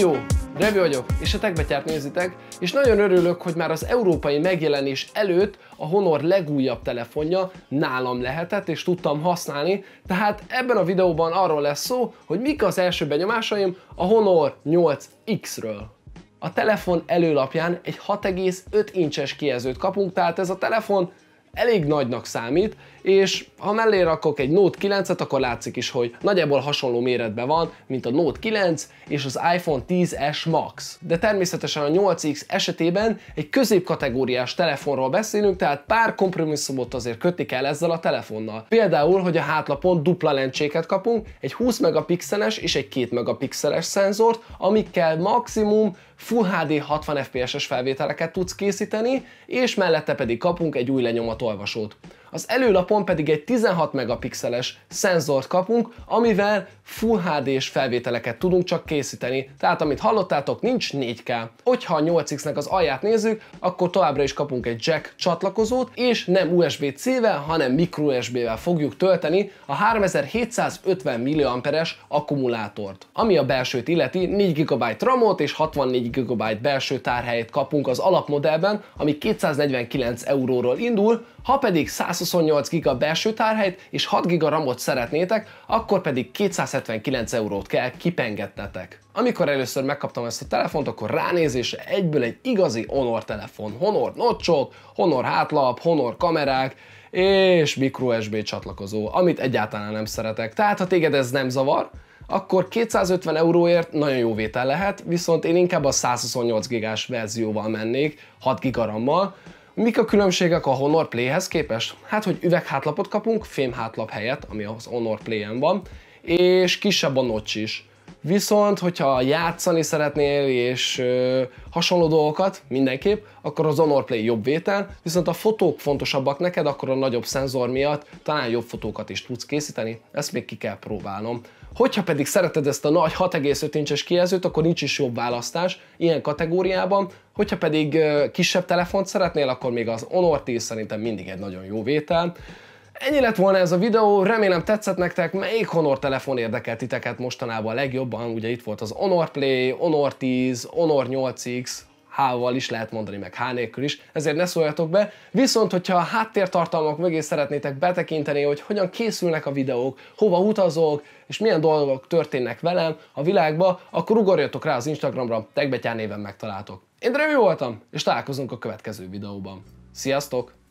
jó, Revi vagyok, és a Techbetyárt nézitek, és nagyon örülök, hogy már az európai megjelenés előtt a Honor legújabb telefonja nálam lehetett, és tudtam használni, tehát ebben a videóban arról lesz szó, hogy mik az első benyomásaim a Honor 8X-ről. A telefon előlapján egy 6,5 incses kijelzőt kapunk, tehát ez a telefon elég nagynak számít, és ha mellé rakok egy Note 9-et, akkor látszik is, hogy nagyjából hasonló méretben van, mint a Note 9 és az iPhone 10s Max. De természetesen a 8X esetében egy középkategóriás telefonról beszélünk, tehát pár kompromisszumot azért kötni kell ezzel a telefonnal. Például, hogy a hátlapon dupla lencséket kapunk, egy 20 megapixeles és egy 2 megapixeles szenzort, amikkel maximum Full HD 60 FPS-es felvételeket tudsz készíteni, és mellette pedig kapunk egy új lenyomatolvasót az előlapon pedig egy 16 megapixeles szenzort kapunk, amivel Full HD-s felvételeket tudunk csak készíteni, tehát amit hallottátok, nincs 4K. Hogyha a 8X-nek az alját nézzük, akkor továbbra is kapunk egy jack csatlakozót, és nem USB-C-vel, hanem micro USB-vel fogjuk tölteni a 3750 mAh-es akkumulátort. Ami a belsőt illeti, 4 GB RAM-ot és 64 GB belső tárhelyet kapunk az alapmodellben, ami 249 euróról indul, ha pedig 100 128 giga belső tárhelyt és 6 giga ramot szeretnétek, akkor pedig 279 eurót kell kipengetnetek. Amikor először megkaptam ezt a telefont, akkor ránézésre egyből egy igazi Honor telefon. Honor nocsok, Honor hátlap, Honor kamerák, és micro USB csatlakozó, amit egyáltalán nem szeretek. Tehát ha téged ez nem zavar, akkor 250 euróért nagyon jó vétel lehet, viszont én inkább a 128 gigás verzióval mennék, 6 gigarammal, Mik a különbségek a Honor Playhez képest? Hát, hogy üveghátlapot kapunk, fémhátlap helyett, ami az Honor Play-en van, és kisebb a notch is. Viszont, hogyha játszani szeretnél és ö, hasonló dolgokat, mindenképp, akkor az Honor Play jobb vétel, viszont a fotók fontosabbak neked, akkor a nagyobb szenzor miatt talán jobb fotókat is tudsz készíteni, ezt még ki kell próbálnom. Hogyha pedig szereted ezt a nagy 6,5 incses kijelzőt, akkor nincs is jobb választás ilyen kategóriában, hogyha pedig kisebb telefont szeretnél, akkor még az Honor 10 szerintem mindig egy nagyon jó vétel. Ennyi lett volna ez a videó, remélem tetszett nektek, melyik Honor telefon érdekel titeket mostanában a legjobban, ugye itt volt az Honor Play, Honor 10, Honor 8X, H-val is lehet mondani, meg H nélkül is, ezért ne szóljatok be. Viszont, hogyha a háttértartalmak mögé szeretnétek betekinteni, hogy hogyan készülnek a videók, hova utazok, és milyen dolgok történnek velem a világba, akkor ugorjatok rá az Instagramra, tegbetyár néven megtaláltok. Én Drevi voltam, és találkozunk a következő videóban. Sziasztok!